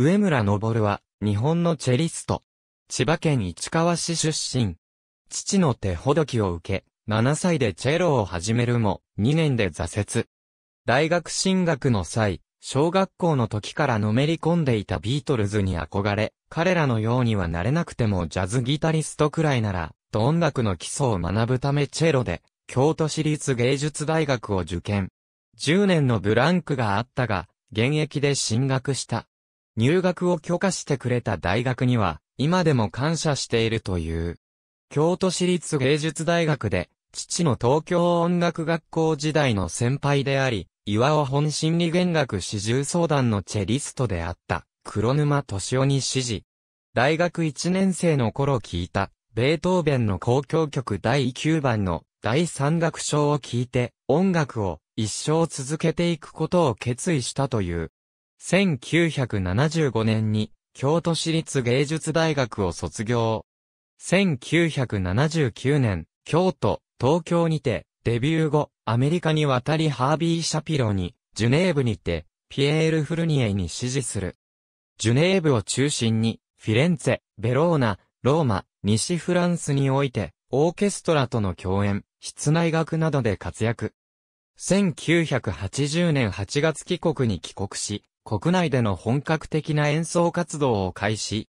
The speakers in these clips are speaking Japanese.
上村昇は、日本のチェリスト。千葉県市川市出身。父の手ほどきを受け、7歳でチェロを始めるも、2年で挫折。大学進学の際、小学校の時からのめり込んでいたビートルズに憧れ、彼らのようにはなれなくてもジャズギタリストくらいなら、と音楽の基礎を学ぶためチェロで、京都市立芸術大学を受験。10年のブランクがあったが、現役で進学した。入学を許可してくれた大学には、今でも感謝しているという。京都市立芸術大学で、父の東京音楽学校時代の先輩であり、岩尾本心理弦楽四重相談のチェリストであった、黒沼敏夫に指示。大学1年生の頃聞いた、ベートーベンの交響曲第9番の第3楽章を聞いて、音楽を一生続けていくことを決意したという。1975年に京都市立芸術大学を卒業。1979年、京都、東京にて、デビュー後、アメリカに渡りハービー・シャピロに、ジュネーブにて、ピエール・フルニエに支持する。ジュネーブを中心に、フィレンツェ、ベローナ、ローマ、西フランスにおいて、オーケストラとの共演、室内楽などで活躍。1980年8月帰国に帰国し、国内での本格的な演奏活動を開始。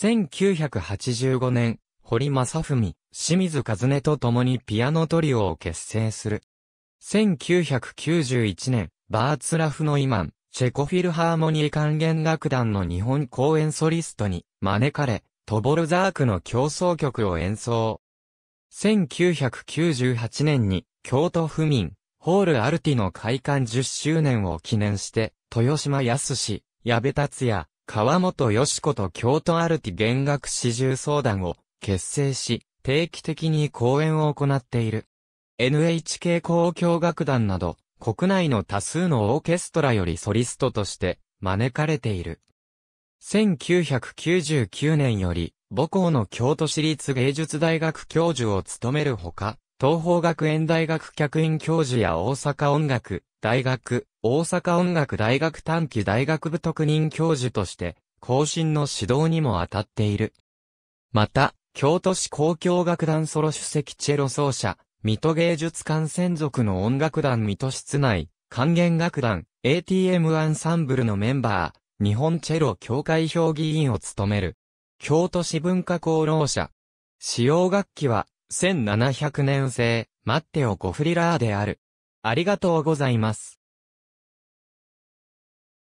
1985年、堀正文、清水和音と共にピアノトリオを結成する。1991年、バーツラフのイマン、チェコフィルハーモニー管弦楽団の日本公演ソリストに招かれ、トボルザークの競争曲を演奏。1998年に京都府民、ホールアルティの開館10周年を記念して、豊島康、矢部達也、川本よし子と京都アルティ弦楽始重相談を結成し、定期的に講演を行っている。NHK 交響楽団など、国内の多数のオーケストラよりソリストとして招かれている。1999年より母校の京都市立芸術大学教授を務めるほか、東方学園大学客員教授や大阪音楽大学、大阪音楽大学短期大学部特任教授として、後進の指導にも当たっている。また、京都市交響楽団ソロ主席チェロ奏者、水戸芸術館専属の音楽団水戸室内、管弦楽団、ATM アンサンブルのメンバー、日本チェロ協会評議員を務める。京都市文化功労者。使用楽器は、1700年生、マッテオ・ゴフリラーである。ありがとうございます。